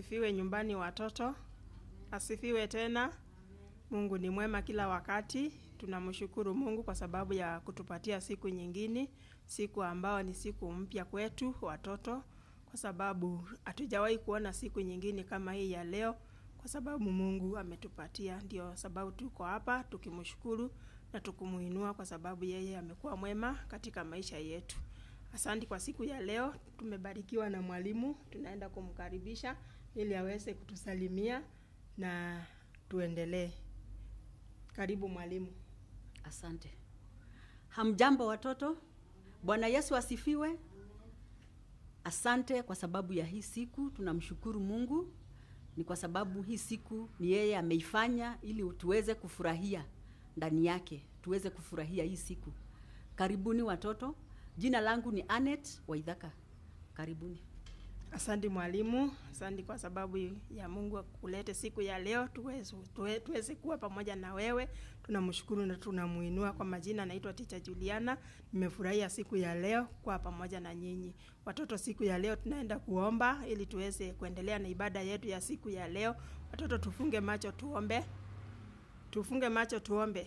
asifiwe nyumbani watoto, asifiwe tena. Mungu ni mwema kila wakati. Tunamshukuru Mungu kwa sababu ya kutupatia siku nyingine, siku ambayo ni siku mpya kwetu watoto, kwa sababu hatujawahi kuona siku nyingine kama hii ya leo, kwa sababu Mungu ametupatia. Ndio sababu tuko hapa tukimshukuru na tukumuinua, kwa sababu yeye amekuwa mwema katika maisha yetu. Asante kwa siku ya leo, tumebarikiwa na mwalimu, tunaenda kumkaribisha ili aweze kutusalimia na tuendelee. Karibu mwalimu. Asante. Hamjambo watoto, Bwana Yesu asifiwe. Asante kwa sababu ya hii siku, tunamshukuru Mungu ni kwa sababu hii siku ni yeye ameifanya ili tuweze kufurahia ndani yake, tuweze kufurahia hii siku. Karibuni watoto, jina langu ni Anet Waidhaka. Karibuni. Asante mwalimu, asante kwa sababu ya Mungu akulete siku ya leo tuweze, tuwe, tuweze kuwa pamoja na wewe. Tunamshukuru na tunamuinua. Kwa majina naitwa Ticha Juliana. Nimefurahia siku ya leo kuwa pamoja na nyinyi watoto. Siku ya leo tunaenda kuomba ili tuweze kuendelea na ibada yetu ya siku ya leo. Watoto tufunge macho tuombe, tufunge macho tuombe.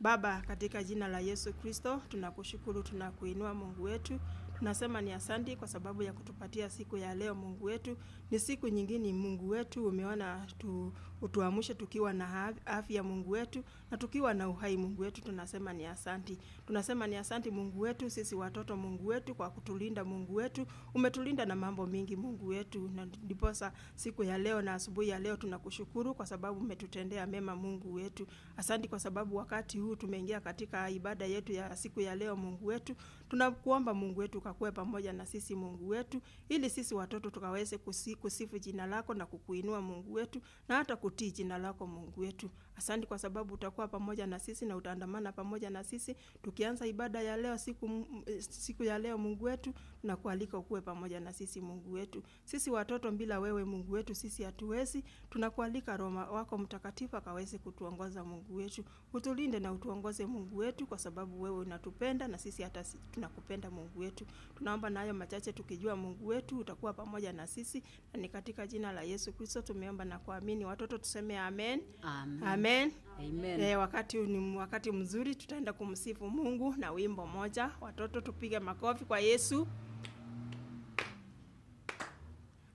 Baba, katika jina la Yesu Kristo tunakushukuru, tunakuinua Mungu wetu Tunasema ni asanti kwa sababu ya kutupatia siku ya leo Mungu wetu. Ni siku nyingine Mungu wetu umeona tu utuamshe tukiwa na afya Mungu wetu, na tukiwa na uhai Mungu wetu, tunasema ni asanti. Tunasema ni asanti Mungu wetu, sisi watoto Mungu wetu, kwa kutulinda Mungu wetu. Umetulinda na mambo mingi Mungu wetu, na ndiposa siku ya leo na asubuhi ya leo tunakushukuru kwa sababu umetutendea mema Mungu wetu. Asanti kwa sababu wakati huu tumeingia katika ibada yetu ya siku ya leo Mungu wetu, tunakuomba Mungu wetu kakuwe pamoja na sisi Mungu wetu, ili sisi watoto tukaweze kusifu jina lako na kukuinua Mungu wetu na hata kutii jina lako Mungu wetu. Asante kwa sababu utakuwa pamoja na sisi na utaandamana pamoja na sisi tukianza ibada ya leo siku, eh, siku ya leo Mungu wetu na kualika ukuwe pamoja na sisi Mungu wetu. Sisi watoto, bila wewe Mungu wetu sisi hatuwezi. Tunakualika roma wako Mtakatifu akaweze kutuongoza Mungu wetu, utulinde na utuongoze Mungu wetu, kwa sababu wewe unatupenda na sisi hata tunakupenda Mungu wetu. Tunaomba na machache tukijua Mungu wetu utakuwa pamoja na sisi, na ni katika jina la Yesu Kristo tumeomba na kuamini. Watoto tuseme amen, amen, amen. Amen. Eh, wakati ni wakati mzuri, tutaenda kumsifu Mungu na wimbo moja. Watoto, tupige makofi kwa Yesu.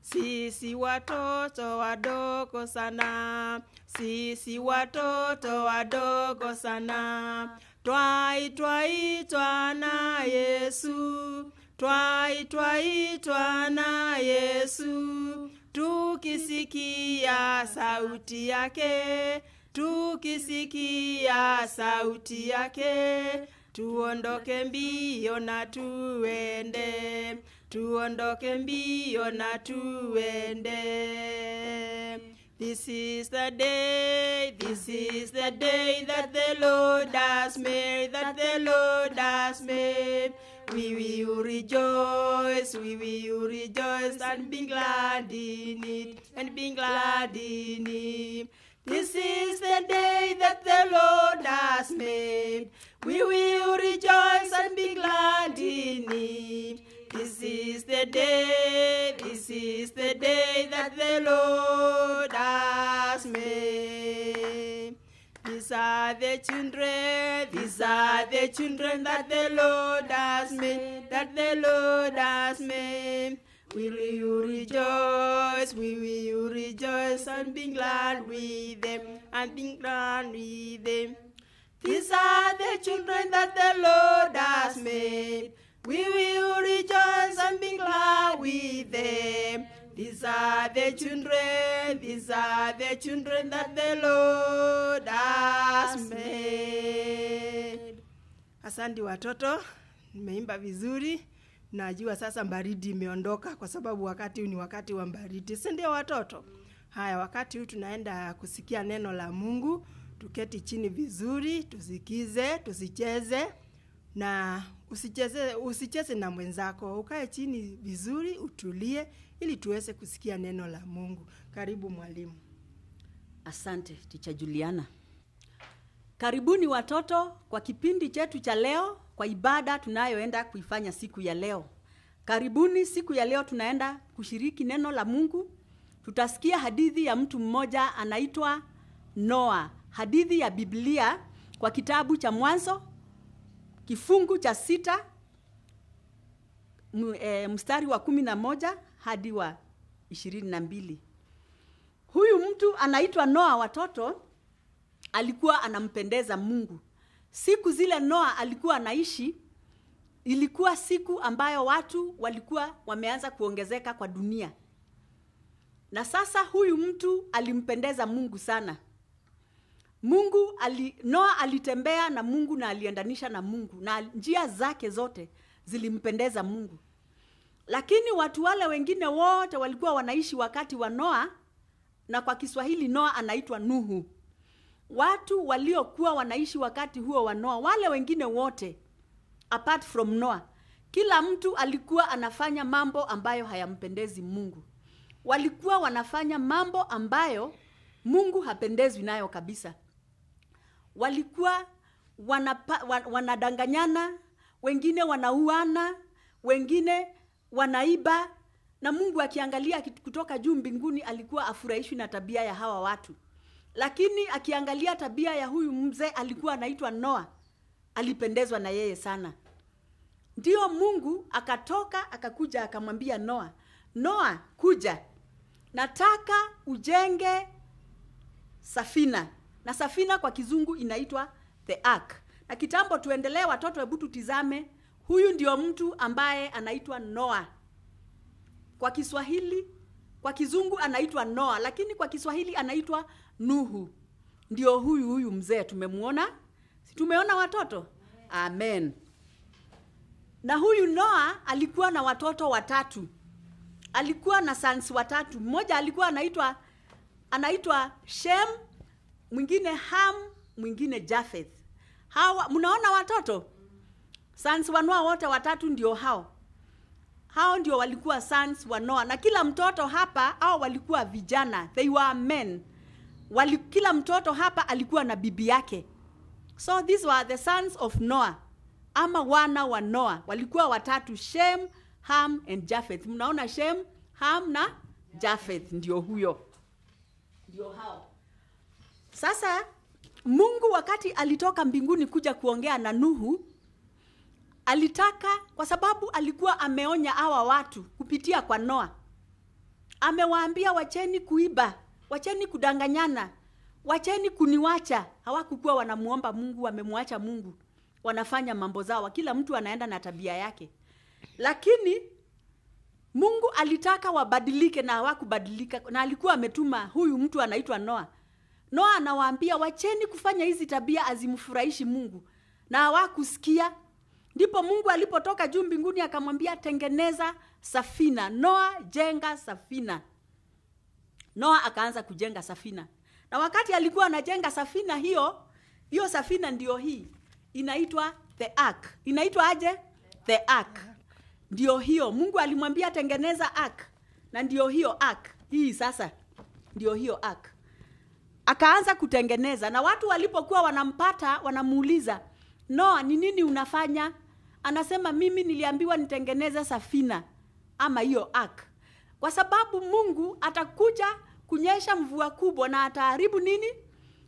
Sisi watoto wadogo sana, sisi watoto wadogo sana, itwa na Yesu, itwa na Yesu, tukisikia sauti yake tukisikia sauti yake tuondoke mbio na tuende, tuondoke mbio na tuende. This is the day, this is the day that the Lord has made, that the Lord has made. We will rejoice, we will rejoice and be glad in it, and be glad in it. This is the day that the Lord has made. We will rejoice and be glad in it. This is the day, this is the day that the Lord has made. These are the children, these are the children that the Lord has made, that the Lord has made. Will you rejoice? Will you rejoice and be glad with them and be glad with them? These are the children that the Lord has made. We will rejoice and be glad with them. These are the children, these are the children that the Lord has made. Asante watoto, nimeimba vizuri najua sasa baridi imeondoka, kwa sababu wakati huu ni wakati wa baridi, si ndio watoto? Haya, wakati huu tunaenda kusikia neno la Mungu. Tuketi chini vizuri, tusikize, tusicheze na usicheze, usicheze na mwenzako. Ukae chini vizuri, utulie, ili tuweze kusikia neno la Mungu. Karibu mwalimu. Asante ticha Juliana. Karibuni watoto kwa kipindi chetu cha leo kwa ibada tunayoenda kuifanya siku ya leo. Karibuni siku ya leo, tunaenda kushiriki neno la Mungu. Tutasikia hadithi ya mtu mmoja anaitwa Noa, hadithi ya Biblia kwa kitabu cha Mwanzo kifungu cha sita e, mstari wa kumi na moja hadi wa ishirini na mbili. Huyu mtu anaitwa Noa, watoto, alikuwa anampendeza Mungu Siku zile Noa alikuwa anaishi ilikuwa siku ambayo watu walikuwa wameanza kuongezeka kwa dunia, na sasa huyu mtu alimpendeza Mungu sana. Mungu ali, Noa alitembea na Mungu na aliendanisha na Mungu na njia zake zote zilimpendeza Mungu, lakini watu wale wengine wote walikuwa wanaishi wakati wa Noa, na kwa Kiswahili Noa anaitwa Nuhu watu waliokuwa wanaishi wakati huo wa Noa, wale wengine wote apart from Noa, kila mtu alikuwa anafanya mambo ambayo hayampendezi Mungu. Walikuwa wanafanya mambo ambayo Mungu hapendezwi nayo kabisa. Walikuwa wanapa, wan, wanadanganyana, wengine wanauana, wengine wanaiba, na Mungu akiangalia kutoka juu mbinguni alikuwa afurahishwi na tabia ya hawa watu lakini akiangalia tabia ya huyu mzee alikuwa anaitwa Noa, alipendezwa na yeye sana. Ndiyo Mungu akatoka akakuja akamwambia Noa, Noa, kuja, nataka ujenge safina, na safina kwa kizungu inaitwa the ark. Na kitambo, tuendelee watoto, hebu tutizame. Huyu ndio mtu ambaye anaitwa Noa kwa Kiswahili, kwa kizungu anaitwa Noa, lakini kwa Kiswahili anaitwa Nuhu ndio huyu huyu mzee tumemwona, si tumeona watoto amen. Na huyu Noa alikuwa na watoto watatu, alikuwa na sons watatu. Mmoja alikuwa anaitwa anaitwa Shem, mwingine Ham, mwingine Japheth. Hawa mnaona watoto sons wa Noa wote watatu ndio hao, hao ndio walikuwa sons wa Noa, na kila mtoto hapa, hao walikuwa vijana, they were men wali, kila mtoto hapa alikuwa na bibi yake. So these were the sons of Noah ama wana wa Noah walikuwa watatu, Shem, Ham and Japheth. Mnaona Shem, Ham na Japheth ndio huyo, ndio hao. Sasa Mungu wakati alitoka mbinguni kuja kuongea na Nuhu alitaka, kwa sababu alikuwa ameonya hawa watu kupitia kwa Noa, amewaambia wacheni kuiba wacheni kudanganyana, wacheni kuniwacha. Hawakukuwa wanamuomba Mungu, wamemwacha Mungu, wanafanya mambo zao, kila mtu anaenda na tabia yake, lakini Mungu alitaka wabadilike na hawakubadilika, na alikuwa ametuma huyu mtu anaitwa Noa. Noa anawaambia wacheni kufanya hizi tabia, azimfurahishi Mungu, na hawakusikia. Ndipo Mungu alipotoka juu mbinguni akamwambia, tengeneza safina. Noa, jenga safina. Noa akaanza kujenga safina, na wakati alikuwa anajenga safina hiyo hiyo, safina ndio hii inaitwa the ark. Inaitwa aje? The ark. Ndio hiyo Mungu alimwambia tengeneza ark, na ndio hiyo ark hii sasa, ndio hiyo ark akaanza kutengeneza, na watu walipokuwa wanampata wanamuuliza Noa, ni nini unafanya? Anasema mimi niliambiwa nitengeneze safina ama hiyo ark kwa sababu Mungu atakuja kunyesha mvua kubwa na ataharibu nini?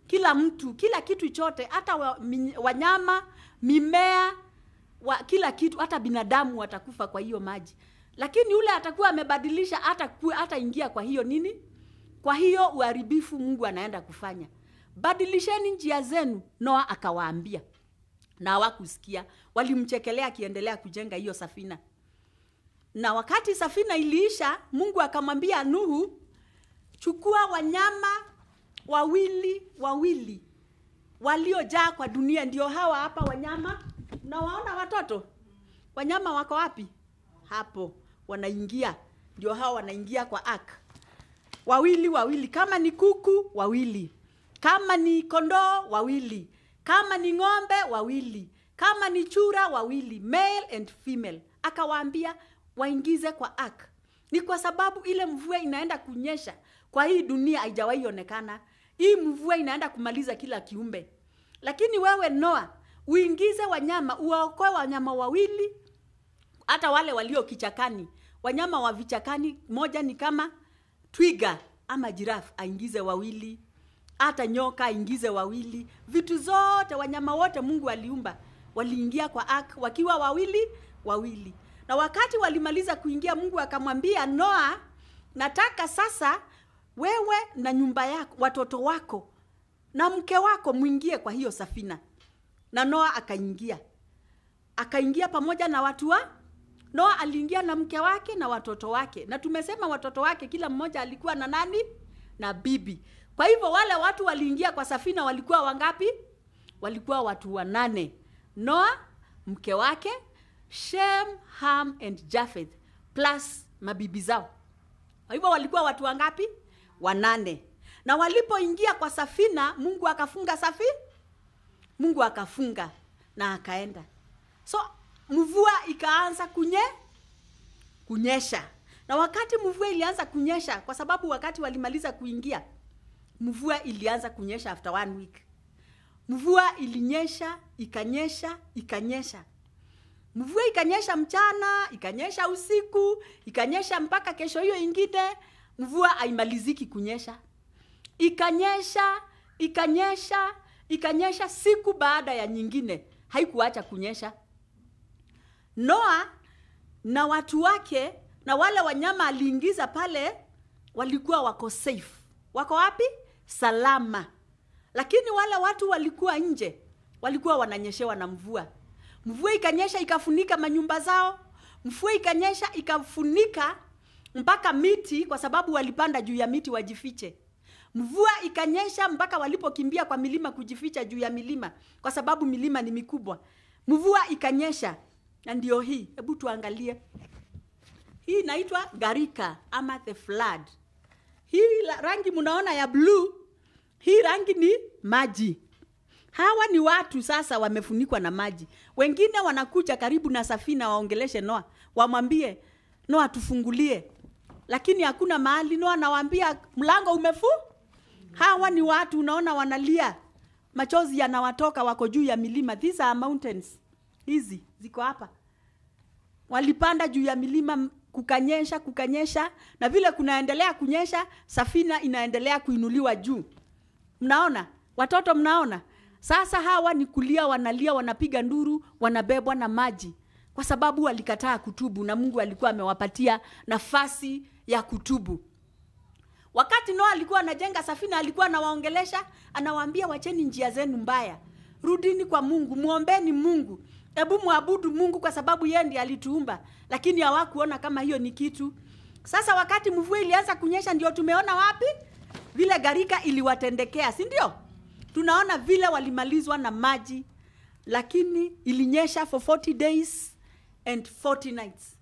Kila mtu, kila kitu chote, hata wanyama, mimea, wa, kila kitu, hata binadamu watakufa kwa hiyo maji. Lakini yule atakuwa amebadilisha, hata hata ingia kwa hiyo nini, kwa hiyo uharibifu Mungu anaenda kufanya. Badilisheni njia zenu, Noa akawaambia, na hawakusikia, walimchekelea akiendelea kujenga hiyo safina. Na wakati safina iliisha, Mungu akamwambia Nuhu, chukua wanyama wawili wawili waliojaa kwa dunia. Ndio hawa hapa wanyama, nawaona watoto? Wanyama wako wapi? Hapo wanaingia, ndio hawa wanaingia kwa ak wawili wawili. Kama ni kuku wawili, kama ni kondoo wawili, kama ni ng'ombe wawili, kama ni chura wawili, male and female. Akawaambia waingize kwa ark ni kwa sababu ile mvua inaenda kunyesha kwa hii dunia haijawahi onekana. Hii mvua inaenda kumaliza kila kiumbe, lakini wewe Noa uingize wanyama, uwaokoe wanyama wawili, hata wale walio kichakani. Wanyama wa vichakani, moja ni kama twiga ama jirafu, aingize wawili, hata nyoka aingize wawili. Vitu zote, wanyama wote Mungu aliumba waliingia kwa ak wakiwa wawili wawili na wakati walimaliza kuingia, Mungu akamwambia Noa, nataka sasa wewe na nyumba yako, watoto wako na mke wako mwingie kwa hiyo safina. Na Noa akaingia, akaingia pamoja na watu wa Noa. Aliingia na mke wake na watoto wake, na tumesema watoto wake kila mmoja alikuwa na nani? Na bibi. Kwa hivyo wale watu waliingia kwa safina walikuwa wangapi? Walikuwa watu wanane. Noa, mke wake Shem, Ham and Japheth plus mabibi zao. Hivyo walikuwa watu wangapi? Wanane. Na walipoingia kwa safina, Mungu akafunga safi, Mungu akafunga na akaenda. So mvua ikaanza kunye kunyesha, na wakati mvua ilianza kunyesha, kwa sababu wakati walimaliza kuingia, mvua ilianza kunyesha after one week. Mvua ilinyesha, ikanyesha, ikanyesha mvua ikanyesha mchana, ikanyesha usiku, ikanyesha mpaka kesho hiyo ingine, mvua haimaliziki kunyesha. Ikanyesha, ikanyesha, ikanyesha siku baada ya nyingine, haikuacha kunyesha. Noa na watu wake na wale wanyama aliingiza pale walikuwa wako safe, wako wapi? Salama. Lakini wale watu walikuwa nje, walikuwa wananyeshewa na mvua mvua ikanyesha ikafunika manyumba zao, mvua ikanyesha ikafunika mpaka miti, kwa sababu walipanda juu ya miti wajifiche. Mvua ikanyesha mpaka walipokimbia kwa milima kujificha juu ya milima, kwa sababu milima ni mikubwa. Mvua ikanyesha, na ndio hii. Hebu tuangalie hii, inaitwa garika ama the flood. Hii rangi mnaona ya bluu, hii rangi ni maji Hawa ni watu sasa wamefunikwa na maji. Wengine wanakuja karibu na safina waongeleshe Noa, wamwambie Noa, tufungulie, lakini hakuna mahali. Noa anawaambia mlango umefu. Hawa ni watu unaona, wanalia machozi yanawatoka, wako juu ya milima. These are mountains, hizi ziko hapa. Walipanda juu ya milima, kukanyesha, kukanyesha, na vile kunaendelea kunyesha, safina inaendelea kuinuliwa juu. Mnaona watoto, mnaona sasa hawa ni kulia, wanalia, wanapiga nduru, wanabebwa na maji, kwa sababu walikataa kutubu na Mungu alikuwa amewapatia nafasi ya kutubu. Wakati Noa alikuwa anajenga safina, alikuwa anawaongelesha, anawaambia wacheni njia zenu mbaya, rudini kwa Mungu, mwombeni Mungu, hebu mwabudu Mungu kwa sababu yeye ndiye alituumba, lakini hawakuona kama hiyo ni kitu. Sasa wakati mvua ilianza kunyesha, ndio tumeona wapi vile gharika iliwatendekea, si ndio? tunaona vile walimalizwa na maji, lakini ilinyesha for 40 days and 40 nights.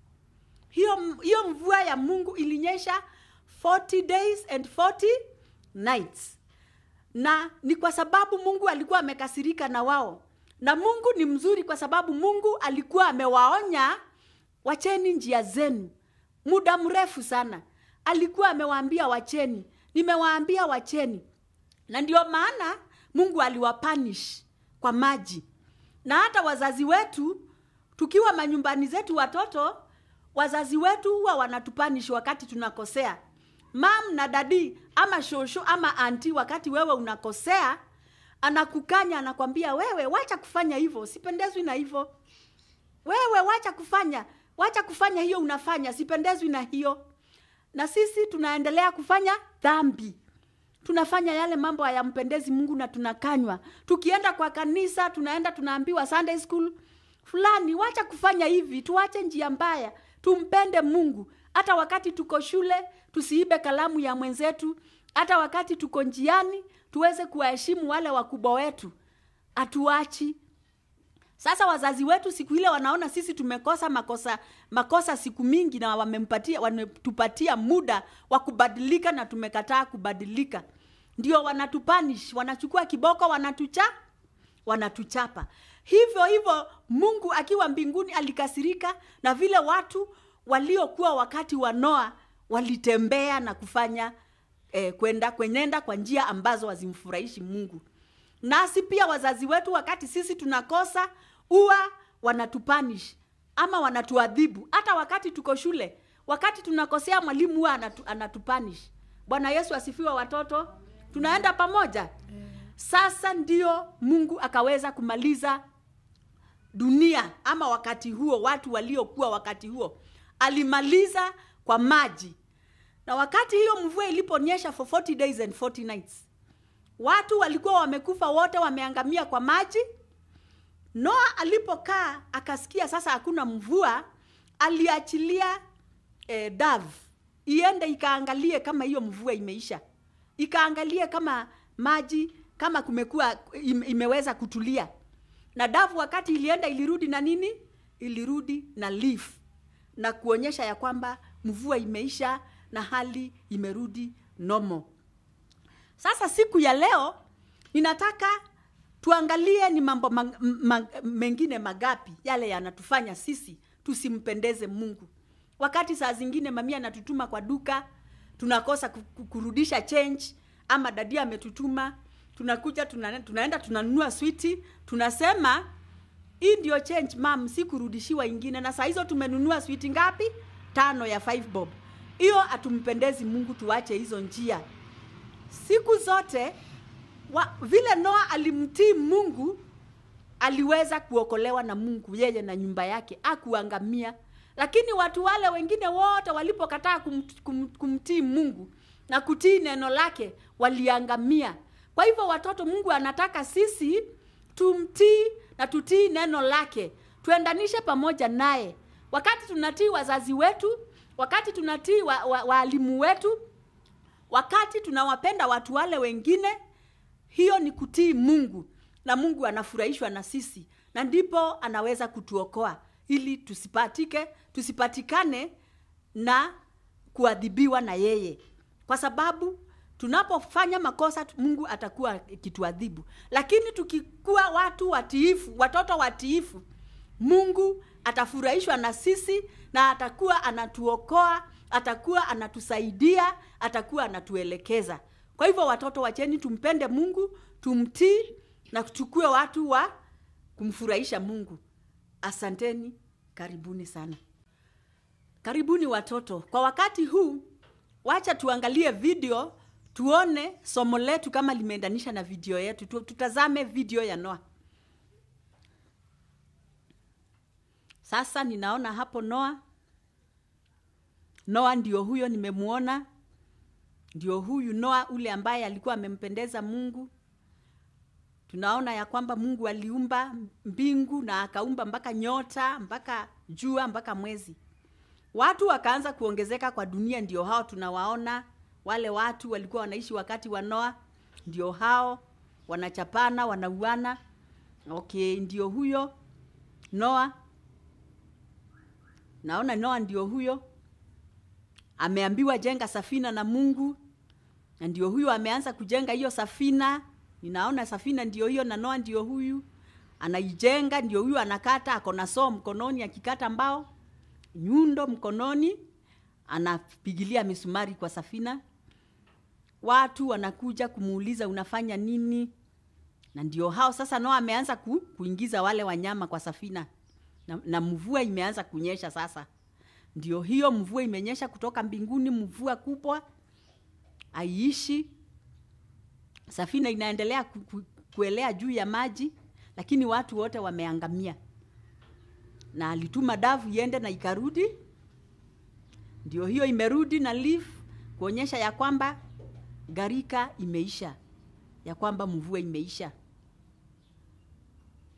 Hiyo, hiyo mvua ya Mungu ilinyesha 40 days and 40 nights, na ni kwa sababu Mungu alikuwa amekasirika na wao, na Mungu ni mzuri kwa sababu Mungu alikuwa amewaonya, wacheni njia zenu muda mrefu sana. Alikuwa amewaambia wacheni, nimewaambia wacheni, na ndio maana Mungu aliwapanish kwa maji. Na hata wazazi wetu tukiwa manyumbani zetu, watoto wazazi wetu huwa wanatupanish wakati tunakosea. Mam na dadi ama shosho ama anti, wakati wewe unakosea, anakukanya anakwambia, wewe wacha kufanya hivyo, sipendezwi na hivyo. Wewe wacha kufanya, wacha kufanya hiyo unafanya, sipendezwi na hiyo. Na sisi tunaendelea kufanya dhambi tunafanya yale mambo hayampendezi Mungu na tunakanywa. Tukienda kwa kanisa, tunaenda tunaambiwa Sunday school fulani, wacha kufanya hivi, tuache njia mbaya, tumpende Mungu. Hata wakati tuko shule, tusiibe kalamu ya mwenzetu. Hata wakati tuko njiani, tuweze kuwaheshimu wale wakubwa wetu, atuachi sasa wazazi wetu siku ile wanaona sisi tumekosa makosa makosa siku mingi, na wamempatia wametupatia muda wa kubadilika, na tumekataa kubadilika ndio wanatupanish, wanachukua kiboko, wanatucha wanatuchapa. Hivyo hivyo Mungu akiwa mbinguni alikasirika na vile watu waliokuwa wakati wa Noa walitembea na kufanya eh, kwenda kwenyenda kwa njia ambazo wazimfurahishi Mungu. Nasi pia wazazi wetu wakati sisi tunakosa huwa wanatupanish ama wanatuadhibu. Hata wakati tuko shule, wakati tunakosea mwalimu huwa anatupanish. Bwana Yesu asifiwe, watoto tunaenda pamoja. Sasa ndio Mungu akaweza kumaliza dunia ama wakati huo, watu waliokuwa wakati huo, alimaliza kwa maji. Na wakati hiyo mvua iliponyesha for 40 days and 40 nights, watu walikuwa wamekufa wote, wameangamia kwa maji. Noa alipokaa akasikia sasa hakuna mvua, aliachilia eh, dove iende ikaangalie kama hiyo mvua imeisha ikaangalia kama maji kama kumekuwa imeweza kutulia. Na dafu wakati ilienda ilirudi na nini? Ilirudi na leaf na kuonyesha ya kwamba mvua imeisha na hali imerudi nomo. Sasa siku ya leo ninataka tuangalie ni mambo man, man, mengine magapi yale yanatufanya sisi tusimpendeze Mungu. Wakati saa zingine mamia anatutuma kwa duka tunakosa kurudisha change ama dadia ametutuma tunakuja tuna, tunaenda tunanunua switi tunasema hii ndio change mam si kurudishiwa ingine na saa hizo tumenunua switi ngapi tano ya 5 bob hiyo atumpendezi mungu tuache hizo njia siku zote wa, vile noa alimtii mungu aliweza kuokolewa na mungu yeye na nyumba yake akuangamia lakini watu wale wengine wote walipokataa kum, kum, kumtii Mungu na kutii neno lake waliangamia. Kwa hivyo watoto, Mungu anataka sisi tumtii na tutii neno lake, tuendanishe pamoja naye. Wakati tunatii wazazi wetu, wakati tunatii waalimu wa, wa wetu, wakati tunawapenda watu wale wengine, hiyo ni kutii Mungu, na Mungu anafurahishwa na sisi, na ndipo anaweza kutuokoa ili tusipatike, tusipatikane na kuadhibiwa na yeye, kwa sababu tunapofanya makosa Mungu atakuwa kituadhibu lakini tukikuwa watu watiifu, watoto watiifu, Mungu atafurahishwa na sisi na atakuwa anatuokoa, atakuwa anatusaidia, atakuwa anatuelekeza. Kwa hivyo, watoto, wacheni tumpende Mungu, tumtii na tuchukue watu wa kumfurahisha Mungu asanteni, karibuni sana. Karibuni watoto. Kwa wakati huu, wacha tuangalie video, tuone somo letu kama limeendanisha na video yetu. Tutazame video ya Noa. Sasa ninaona hapo Noa. Noa ndio huyo nimemuona, ndio huyu Noa ule ambaye alikuwa amempendeza Mungu tunaona ya kwamba mungu aliumba mbingu na akaumba mpaka nyota mpaka jua mpaka mwezi watu wakaanza kuongezeka kwa dunia ndio hao tunawaona wale watu walikuwa wanaishi wakati wa noa ndio hao wanachapana wanauana okay ndio huyo noa naona noa ndio huyo ameambiwa jenga safina na mungu na ndio huyo ameanza kujenga hiyo safina ninaona safina ndio hiyo na Noa ndio huyu anaijenga, ndio huyu anakata, ako na saw mkononi, akikata mbao, nyundo mkononi, anapigilia misumari kwa safina. Watu wanakuja kumuuliza unafanya nini? Na ndio hao sasa, Noa ameanza ku, kuingiza wale wanyama kwa safina na, na mvua imeanza kunyesha sasa. Ndio hiyo mvua imenyesha kutoka mbinguni, mvua kubwa aiishi Safina inaendelea ku, ku, kuelea juu ya maji, lakini watu wote wameangamia, na alituma davu iende na ikarudi. Ndio hiyo imerudi na leaf kuonyesha ya kwamba garika imeisha, ya kwamba mvua imeisha.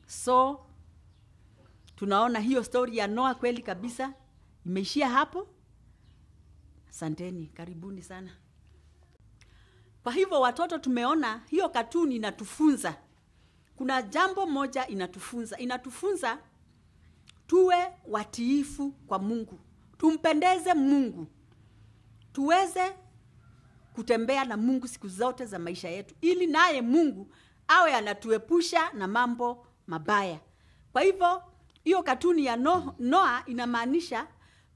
So tunaona hiyo stori ya Noa kweli kabisa imeishia hapo. Asanteni, karibuni sana. Kwa hivyo watoto, tumeona hiyo katuni inatufunza, kuna jambo moja inatufunza, inatufunza tuwe watiifu kwa Mungu, tumpendeze Mungu, tuweze kutembea na Mungu siku zote za maisha yetu, ili naye Mungu awe anatuepusha na mambo mabaya. Kwa hivyo hiyo katuni ya Noa inamaanisha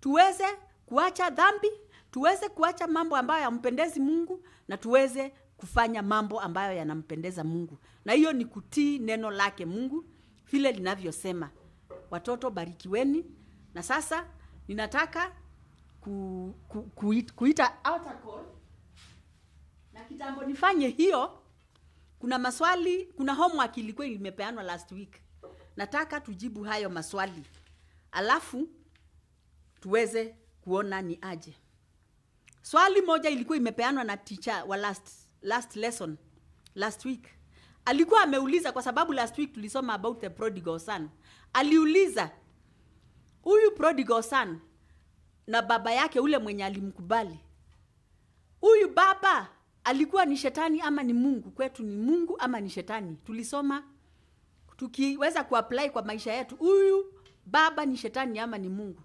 tuweze kuacha dhambi tuweze kuacha mambo ambayo yampendezi Mungu na tuweze kufanya mambo ambayo yanampendeza Mungu, na hiyo ni kutii neno lake Mungu vile linavyosema. Watoto barikiweni. Na sasa ninataka ku, ku, kuita, kuita altar call na kitambo nifanye hiyo. Kuna maswali, kuna homework ilikuwa imepeanwa last week, nataka tujibu hayo maswali alafu tuweze kuona ni aje. Swali moja ilikuwa imepeanwa na teacher wa last, last lesson last week. Alikuwa ameuliza kwa sababu last week tulisoma about the prodigal son. Aliuliza huyu prodigal son na baba yake ule mwenye alimkubali, huyu baba alikuwa ni shetani ama ni Mungu? Kwetu ni Mungu ama ni shetani? Tulisoma tukiweza kuapply kwa maisha yetu, huyu baba ni shetani ama ni Mungu?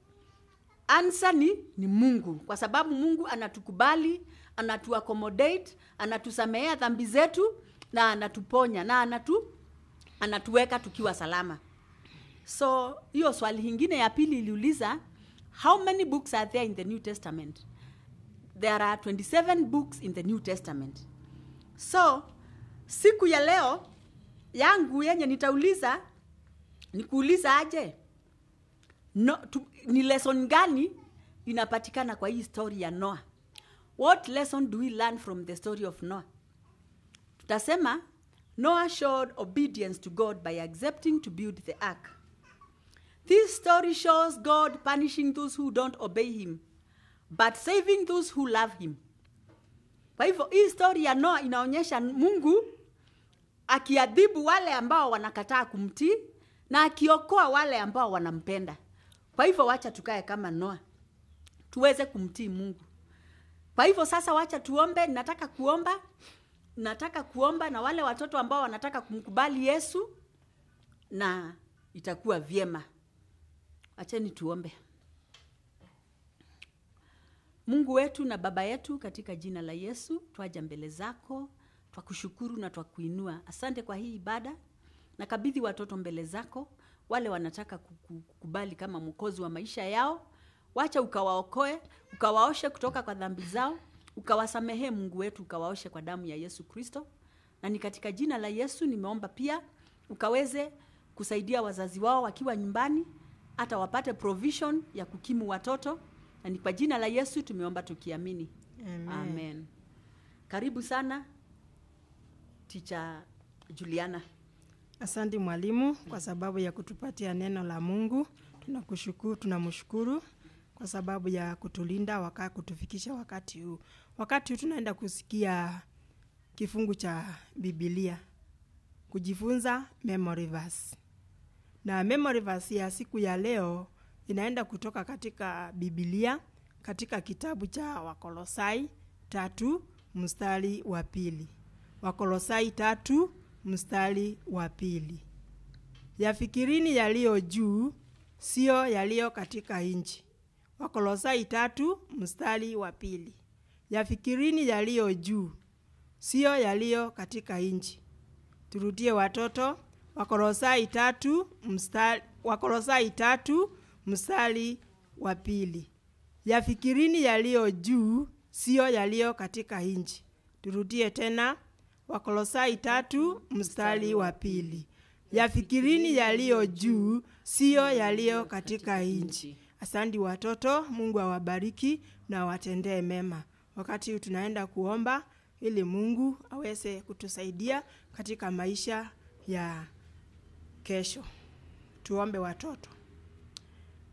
Ansa ni ni Mungu, kwa sababu Mungu anatukubali, anatuakomodate anatusamehea dhambi zetu na anatuponya na anatu anatuweka tukiwa salama. So hiyo swali hingine ya pili iliuliza how many books are there in the New Testament? There are 27 books in the New Testament. So siku ya leo yangu yenye nitauliza ni aje? no, tu, ni lesson gani inapatikana kwa hii story ya Noah? What lesson do we learn from the story of Noah? Tutasema Noah showed obedience to God by accepting to build the ark. This story shows God punishing those who don't obey him but saving those who love him. Kwa hivyo hii story ya Noah inaonyesha Mungu akiadhibu wale ambao wanakataa kumtii na akiokoa wale ambao wanampenda. Kwa hivyo wacha tukae kama Noa, tuweze kumtii Mungu. Kwa hivyo sasa, wacha tuombe. Nataka kuomba, nataka kuomba na wale watoto ambao wanataka kumkubali Yesu, na itakuwa vyema. Acheni tuombe. Mungu wetu na Baba yetu, katika jina la Yesu twaja mbele zako, twakushukuru na twakuinua. Asante kwa hii ibada, nakabidhi watoto mbele zako wale wanataka kukubali kama mwokozi wa maisha yao. Wacha ukawaokoe, ukawaoshe kutoka kwa dhambi zao, ukawasamehe Mungu wetu, ukawaoshe kwa damu ya Yesu Kristo. Na ni katika jina la Yesu nimeomba pia ukaweze kusaidia wazazi wao wakiwa nyumbani, hata wapate provision ya kukimu watoto, na ni kwa jina la Yesu tumeomba tukiamini, amen. amen. Karibu sana Ticha Juliana. Asante mwalimu kwa sababu ya kutupatia neno la Mungu. Tunakushukuru, tunamshukuru kwa sababu ya kutulinda waka, kutufikisha wakati huu. Wakati huu tunaenda kusikia kifungu cha Biblia kujifunza memory verse. Na memory verse ya siku ya leo inaenda kutoka katika Biblia katika kitabu cha Wakolosai tatu mstari wa pili. Wakolosai tatu mstari wa pili. Yafikirini yaliyo juu, sio yaliyo katika nchi. Wakolosai tatu mstari wa pili. Yafikirini yaliyo juu, sio yaliyo katika nchi. Turudie watoto, Wakolosai tatu mstari, Wakolosai tatu mstari wa pili. Yafikirini yaliyo juu, sio yaliyo katika nchi. Turudie tena Wakolosai tatu mstari wa pili. Yafikirini yaliyo juu, siyo yaliyo katika nchi. Asandi watoto, Mungu awabariki na watendee mema. Wakati huu tunaenda kuomba ili Mungu aweze kutusaidia katika maisha ya kesho. Tuombe watoto.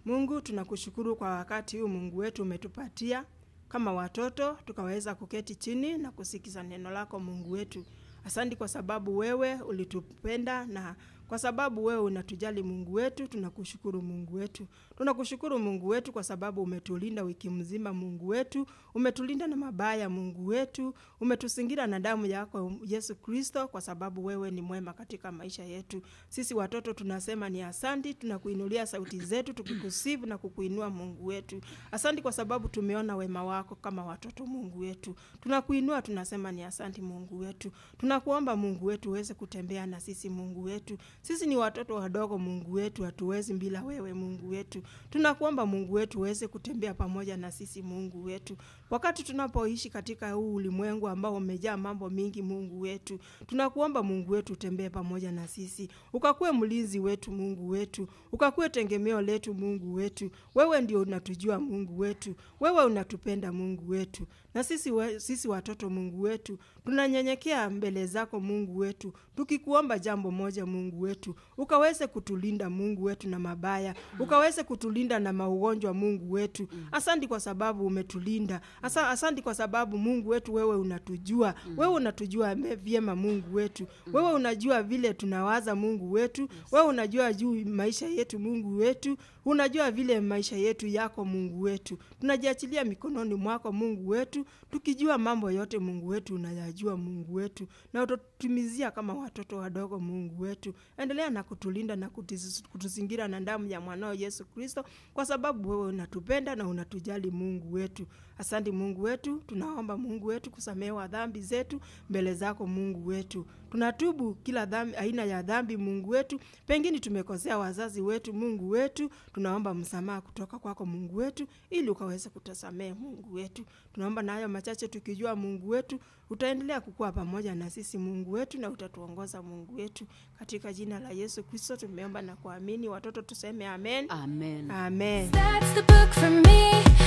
Mungu tunakushukuru kwa wakati huu Mungu wetu umetupatia kama watoto tukaweza kuketi chini na kusikiza neno lako Mungu wetu. Asante kwa sababu wewe ulitupenda na kwa sababu wewe unatujali Mungu wetu. Tunakushukuru Mungu wetu, tunakushukuru Mungu wetu kwa sababu umetulinda wiki mzima Mungu wetu, umetulinda na mabaya Mungu wetu, umetusingira na damu yako Yesu Kristo, kwa sababu wewe ni mwema katika maisha yetu. Sisi watoto tunasema ni asanti, tunakuinulia sauti zetu tukikusifu na kukuinua Mungu wetu. Asanti kwa sababu tumeona wema wako kama watoto Mungu wetu, tunakuinua tunasema ni asanti Mungu wetu. Tunakuomba Mungu wetu uweze kutembea na sisi Mungu wetu sisi ni watoto wadogo, Mungu wetu, hatuwezi bila wewe, Mungu wetu. Tunakuomba Mungu wetu uweze kutembea pamoja na sisi, Mungu wetu, wakati tunapoishi katika huu ulimwengu ambao umejaa mambo mingi. Mungu wetu, tunakuomba Mungu wetu utembee pamoja na sisi, ukakuwe mlinzi wetu, Mungu wetu, ukakuwe tengemeo letu, Mungu wetu. Wewe ndio unatujua, Mungu wetu, wewe unatupenda, Mungu wetu, na sisi, we, sisi watoto, Mungu wetu, tunanyenyekea mbele zako, Mungu wetu, tukikuomba jambo moja, Mungu wetu wetu, ukaweze kutulinda Mungu wetu na mabaya, ukaweze kutulinda na maugonjwa Mungu wetu. asanti kwa sababu umetulinda, asanti kwa sababu Mungu wetu, wewe unatujua, wewe unatujua vyema Mungu wetu, wewe unajua vile tunawaza Mungu wetu, wewe unajua juu maisha yetu Mungu wetu Unajua vile maisha yetu yako, Mungu wetu, tunajiachilia mikononi mwako, Mungu wetu, tukijua mambo yote, Mungu wetu, unayajua Mungu wetu, na utotutumizia kama watoto wadogo, Mungu wetu. Endelea na kutulinda na kutuzingira na damu ya mwanao Yesu Kristo, kwa sababu wewe unatupenda na unatujali, Mungu wetu. Asante Mungu wetu, tunaomba Mungu wetu kusamehewa dhambi zetu mbele zako Mungu wetu. Tunatubu kila dhambi, aina ya dhambi Mungu wetu, pengine tumekosea wazazi wetu Mungu wetu, tunaomba msamaha kutoka kwako Mungu wetu, ili ukaweze kutusamehe Mungu wetu. Tunaomba na hayo machache tukijua Mungu wetu utaendelea kukua pamoja na sisi Mungu wetu, na utatuongoza Mungu wetu, katika jina la Yesu Kristo tumeomba na kuamini. Watoto tuseme amen, amen. amen. That's the book for me.